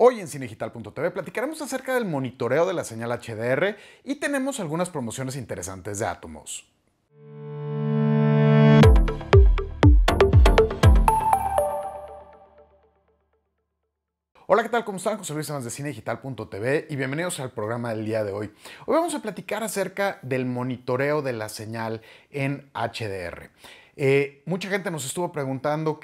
Hoy en cinegital.tv platicaremos acerca del monitoreo de la señal HDR y tenemos algunas promociones interesantes de Atomos. Hola, ¿qué tal? ¿Cómo están? José Luis de Cinegital.tv y bienvenidos al programa del día de hoy. Hoy vamos a platicar acerca del monitoreo de la señal en HDR. Eh, mucha gente nos estuvo preguntando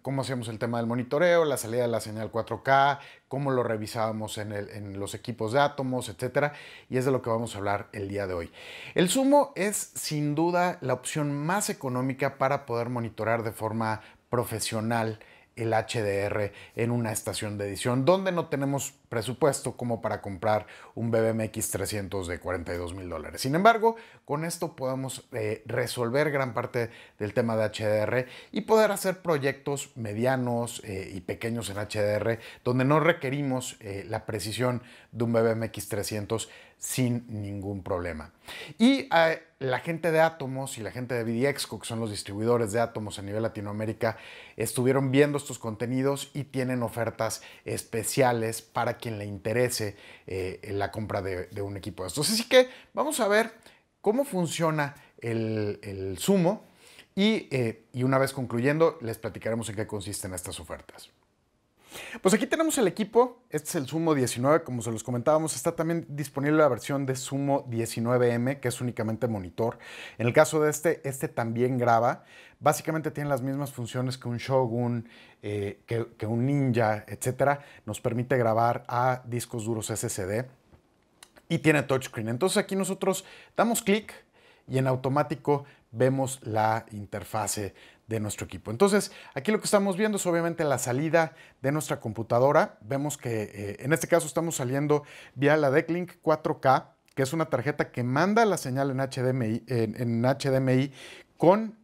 cómo hacíamos el tema del monitoreo, la salida de la señal 4K, cómo lo revisábamos en, los equipos de átomos, etc. Y es de lo que vamos a hablar el día de hoy. El Sumo es sin duda la opción más económica para poder monitorar de forma profesional el HDR en una estación de edición donde no tenemos presupuesto como para comprar un BBMX 300 de 42 mil dólares. Sin embargo, con esto podemos eh, resolver gran parte del tema de HDR y poder hacer proyectos medianos eh, y pequeños en HDR donde no requerimos eh, la precisión de un BBMX 300 sin ningún problema. Y la gente de Atomos y la gente de BDX que son los distribuidores de Atomos a nivel Latinoamérica, estuvieron viendo estos contenidos y tienen ofertas especiales para quien le interese eh, la compra de, un equipo de estos. Así que vamos a ver cómo funciona el, sumo y, eh, y una vez concluyendo les platicaremos en qué consisten estas ofertas. Pues aquí tenemos el equipo, este es el Sumo 19, como se los comentábamos, está también disponible la versión de Sumo 19M, que es únicamente monitor. En el caso de este, este también graba, básicamente tiene las mismas funciones que un Shogun, eh, que, que un Ninja, etc. Nos permite grabar a discos duros SSD y tiene touchscreen. Entonces aquí nosotros damos clic y en automático vemos la interfase de nuestro equipo. Entonces, aquí lo que estamos viendo es obviamente la salida de nuestra computadora. Vemos que eh, en este caso estamos saliendo vía la Decklink 4K, que es una tarjeta que manda la señal en HDMI, en, con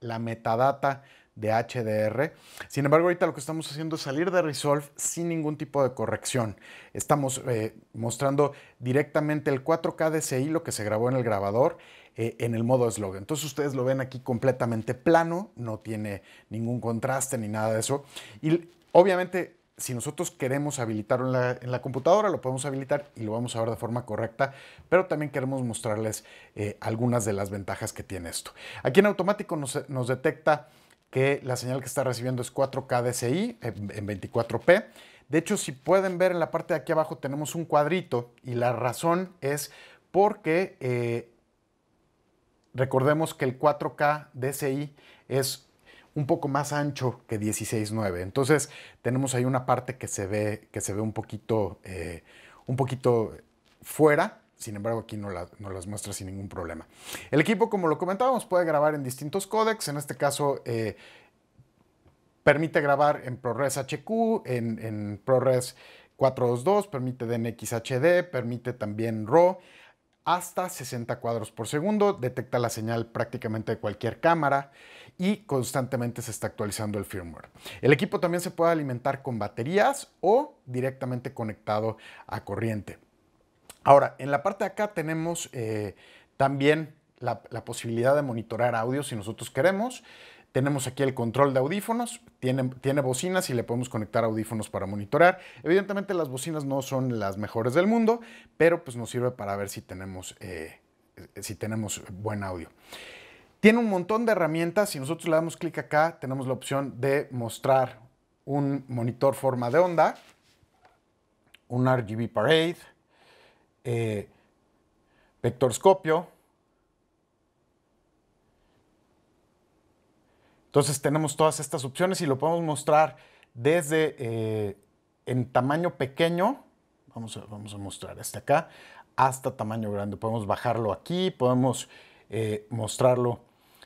la metadata de HDR. Sin embargo, ahorita lo que estamos haciendo es salir de Resolve sin ningún tipo de corrección. Estamos eh, mostrando directamente el 4K DCI, lo que se grabó en el grabador, eh, en el modo eslogan, Entonces ustedes lo ven aquí completamente plano, no tiene ningún contraste ni nada de eso. Y obviamente si nosotros queremos habilitarlo en la, computadora, lo podemos habilitar y lo vamos a ver de forma correcta, pero también queremos mostrarles eh, algunas de las ventajas que tiene esto. Aquí en automático nos, detecta que la señal que está recibiendo es 4K DCI en, 24p. De hecho, si pueden ver en la parte de aquí abajo tenemos un cuadrito y la razón es porque eh, Recordemos que el 4K DCI es un poco más ancho que 16.9. Entonces tenemos ahí una parte que se ve, que se ve un, poquito, eh, un poquito fuera. Sin embargo, aquí no, las muestra sin ningún problema. El equipo, como lo comentábamos, puede grabar en distintos códecs. En este caso, eh, permite grabar en ProRes HQ, en, ProRes 422, permite HD, permite también RAW hasta 60 cuadros por segundo, detecta la señal prácticamente de cualquier cámara y constantemente se está actualizando el firmware. El equipo también se puede alimentar con baterías o directamente conectado a corriente. Ahora, en la parte de acá tenemos eh, también la, posibilidad de monitorar audio si nosotros queremos. Tenemos aquí el control de audífonos, tiene, tiene, bocinas y le podemos conectar audífonos para monitorear. Evidentemente las bocinas no son las mejores del mundo, pero pues nos sirve para ver si tenemos, eh, si tenemos buen audio. Tiene un montón de herramientas. Si nosotros le damos clic acá, tenemos la opción de mostrar un monitor forma de onda, un RGB Parade, eh, vectorscopio, Entonces tenemos todas estas opciones y lo podemos mostrar desde eh, en tamaño pequeño, vamos a, vamos a mostrar este acá, hasta tamaño grande. Podemos bajarlo aquí, podemos eh, mostrarlo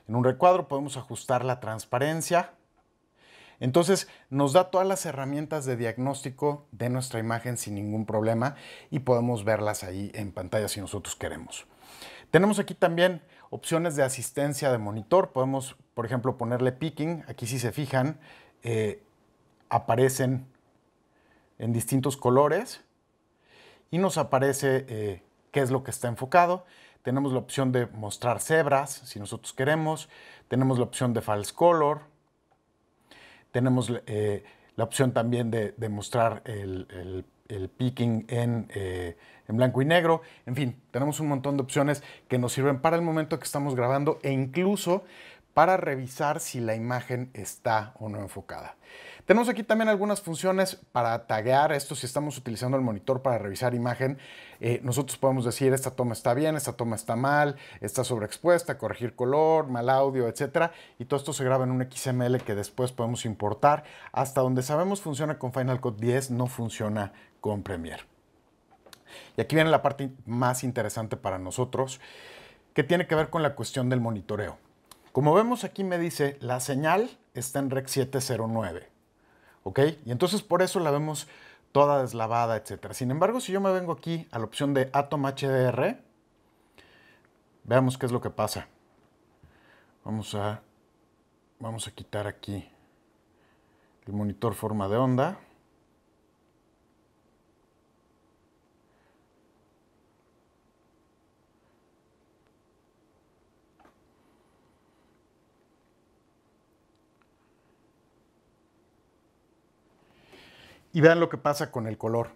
en un recuadro, podemos ajustar la transparencia. Entonces nos da todas las herramientas de diagnóstico de nuestra imagen sin ningún problema y podemos verlas ahí en pantalla si nosotros queremos. Tenemos aquí también Opciones de asistencia de monitor, podemos, por ejemplo, ponerle picking. Aquí si se fijan, eh, aparecen en distintos colores y nos aparece eh, qué es lo que está enfocado. Tenemos la opción de mostrar cebras, si nosotros queremos. Tenemos la opción de false color. Tenemos eh, la opción también de, mostrar el, el el picking en, eh, en, blanco y negro. En fin, tenemos un montón de opciones que nos sirven para el momento que estamos grabando e incluso para revisar si la imagen está o no enfocada. Tenemos aquí también algunas funciones para taguear esto. Si estamos utilizando el monitor para revisar imagen, eh, nosotros podemos decir esta toma está bien, esta toma está mal, está sobreexpuesta, corregir color, mal audio, etc. Y todo esto se graba en un XML que después podemos importar. Hasta donde sabemos funciona con Final Cut 10, no funciona con Premiere. Y aquí viene la parte más interesante para nosotros, que tiene que ver con la cuestión del monitoreo. Como vemos aquí me dice, la señal está en REC 709. ¿ok? Y entonces por eso la vemos toda deslavada, etc. Sin embargo, si yo me vengo aquí a la opción de Atom HDR, veamos qué es lo que pasa. Vamos a, vamos a quitar aquí el monitor forma de onda. Y vean lo que pasa con el color.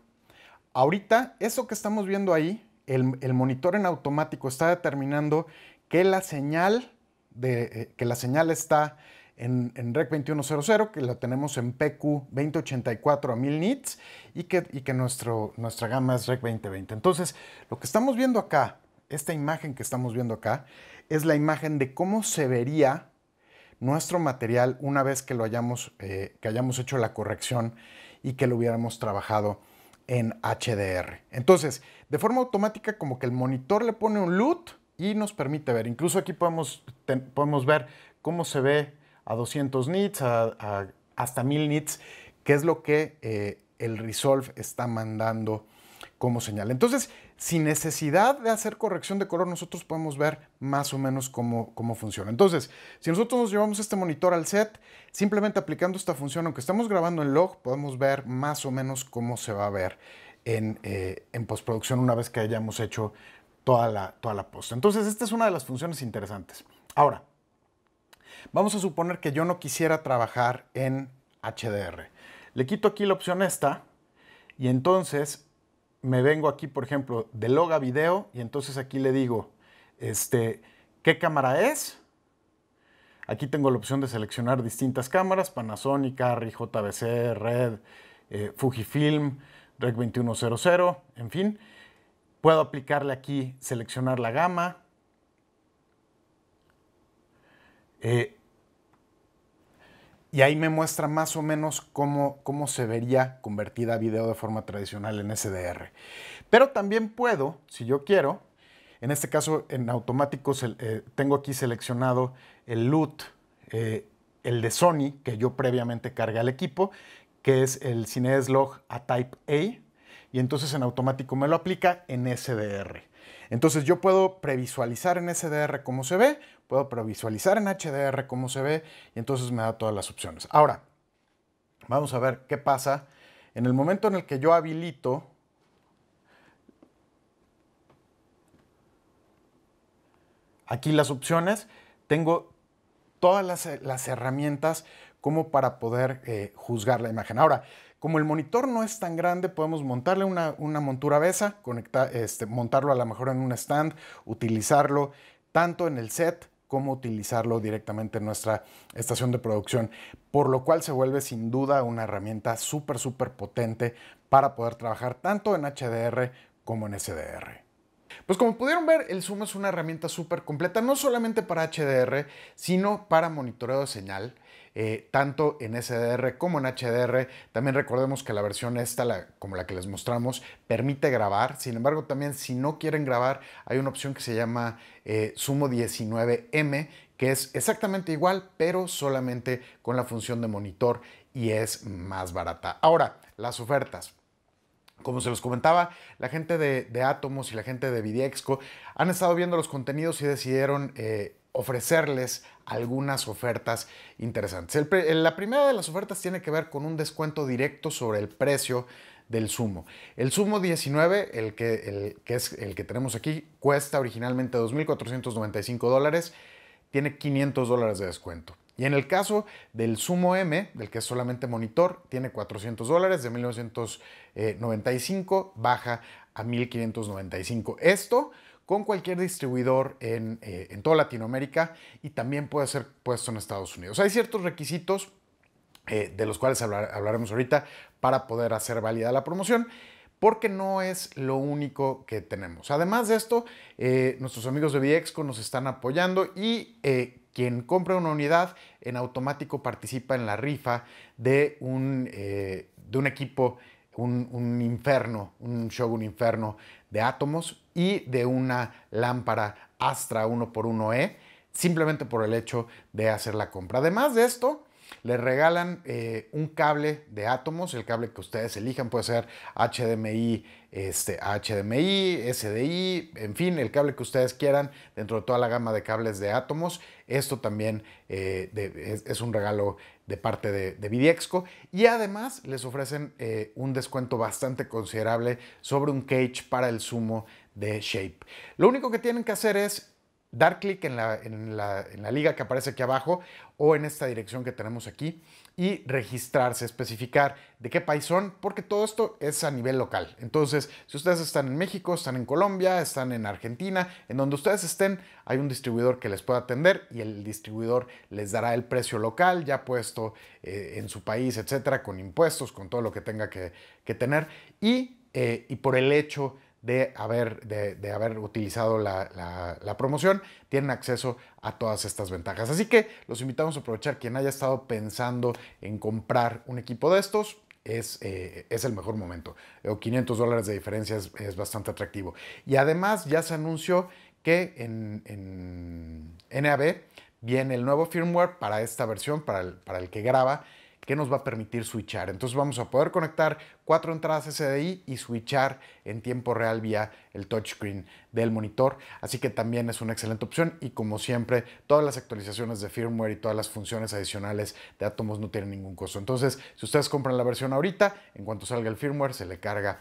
Ahorita, eso que estamos viendo ahí, el, monitor en automático está determinando que la señal, de, eh, que la señal está en, en, REC 2100, que la tenemos en PQ 2084 a 1000 nits y que, que nuestro, nuestra gama es REC 2020. Entonces, lo que estamos viendo acá, esta imagen que estamos viendo acá, es la imagen de cómo se vería nuestro material una vez que lo hayamos, eh, que hayamos hecho la corrección y que lo hubiéramos trabajado en HDR. Entonces, de forma automática como que el monitor le pone un LUT y nos permite ver. Incluso aquí podemos, ver cómo se ve a 200 nits, hasta 1000 nits, qué es lo que eh, el Resolve está mandando como señal. Entonces, sin necesidad de hacer corrección de color, nosotros podemos ver más o menos cómo, funciona. Entonces, si nosotros nos llevamos este monitor al set, simplemente aplicando esta función, aunque estamos grabando en log, podemos ver más o menos cómo se va a ver en, eh, postproducción una vez que hayamos hecho toda la, toda la post. Entonces, esta es una de las funciones interesantes. Ahora, vamos a suponer que yo no quisiera trabajar en HDR. Le quito aquí la opción esta y entonces me vengo aquí, por ejemplo, de Loga Video y entonces aquí le digo, este, ¿qué cámara es? Aquí tengo la opción de seleccionar distintas cámaras, Panasonic, Arri, JVC, Red, eh, Fujifilm, Rec 2100, en fin. Puedo aplicarle aquí, seleccionar la gama. Eh, y ahí me muestra más o menos cómo, cómo se vería convertida a video de forma tradicional en SDR. Pero también puedo, si yo quiero, en este caso en automático eh, tengo aquí seleccionado el LUT, eh, el de Sony, que yo previamente cargué al equipo, que es el Cine Log a Type A, y entonces en automático me lo aplica en SDR. Entonces yo puedo previsualizar en SDR cómo se ve puedo previsualizar en HDR cómo se ve y entonces me da todas las opciones. Ahora, vamos a ver qué pasa en el momento en el que yo habilito aquí las opciones, tengo todas las, herramientas como para poder eh, juzgar la imagen. Ahora, como el monitor no es tan grande, podemos montarle una, una montura besa, conectar, este, montarlo a lo mejor en un stand, utilizarlo tanto en el set cómo utilizarlo directamente en nuestra estación de producción, por lo cual se vuelve sin duda una herramienta súper, súper potente para poder trabajar tanto en HDR como en SDR. Pues como pudieron ver, el Zoom es una herramienta súper completa, no solamente para HDR, sino para monitoreo de señal eh, tanto en SDR como en HDR. También recordemos que la versión esta, como la que les mostramos, permite grabar. Sin embargo, también si no quieren grabar, hay una opción que se llama eh, Sumo 19M, que es exactamente igual, pero solamente con la función de monitor y es más barata. Ahora, las ofertas. Como se los comentaba, la gente de, Atomos y la gente de Videexco han estado viendo los contenidos y decidieron eh, ofrecerles algunas ofertas interesantes. la primera de las ofertas tiene que ver con un descuento directo sobre el precio del Sumo. El Sumo 19, el que, es el que tenemos aquí, cuesta originalmente 2.495 dólares, tiene 500 dólares de descuento. Y en el caso del Sumo M, del que es solamente monitor, tiene 400 dólares, de 1995 eh, baja a 1595. Esto con cualquier distribuidor eh, en, toda Latinoamérica y también puede ser puesto en Estados Unidos. Hay ciertos requisitos eh, de los cuales hablaremos ahorita para poder hacer válida la promoción porque no es lo único que tenemos. Además de esto, eh, nuestros amigos de Viexco nos están apoyando y quien compra una unidad en automático participa en la rifa de un, de un equipo un, un inferno, un Shogun Inferno de átomos y de una lámpara Astra 1x1E, simplemente por el hecho de hacer la compra. Además de esto, les regalan eh, un cable de átomos, el cable que ustedes elijan puede ser HDMI, este, HDMI, SDI, en fin, el cable que ustedes quieran dentro de toda la gama de cables de átomos. Esto también eh, es, un regalo de parte de, de, y además les ofrecen eh, un descuento bastante considerable sobre un cage para el sumo de Shape. Lo único que tienen que hacer es dar clic en la, liga que aparece aquí abajo o en esta dirección que tenemos aquí y registrarse, especificar de qué país son, porque todo esto es a nivel local. Entonces, si ustedes están en México, están en Colombia, están en Argentina, en donde ustedes estén, hay un distribuidor que les pueda atender y el distribuidor les dará el precio local ya puesto eh, en su país, etcétera, con impuestos, con todo lo que tenga que, tener y, eh, y por el hecho de haber, de, haber utilizado la, promoción, tienen acceso a todas estas ventajas. Así que los invitamos a aprovechar quien haya estado pensando en comprar un equipo de estos. Es, eh, el mejor momento. Eh, o 500 dólares de diferencia es, bastante atractivo. Y además ya se anunció que en, NAB viene el nuevo firmware para esta versión, para para el que graba que nos va a permitir switchar. Entonces vamos a poder conectar cuatro entradas SDI y switchar en tiempo real vía el touchscreen del monitor. Así que también es una excelente opción y como siempre todas las actualizaciones de firmware y todas las funciones adicionales de Atomos no tienen ningún costo. Entonces si ustedes compran la versión ahorita, en cuanto salga el firmware se le carga